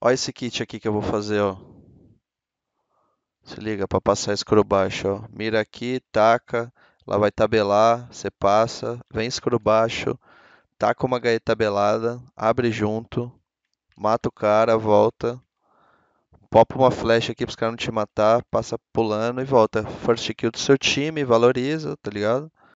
Olha esse kit aqui que eu vou fazer, ó. Se liga, para passar baixo, ó. Mira aqui, taca, lá vai tabelar, você passa, vem escuro baixo. taca uma gaeta tabelada, abre junto, mata o cara, volta, popa uma flecha aqui para os caras não te matar, passa pulando e volta. First kill do seu time, valoriza, tá ligado?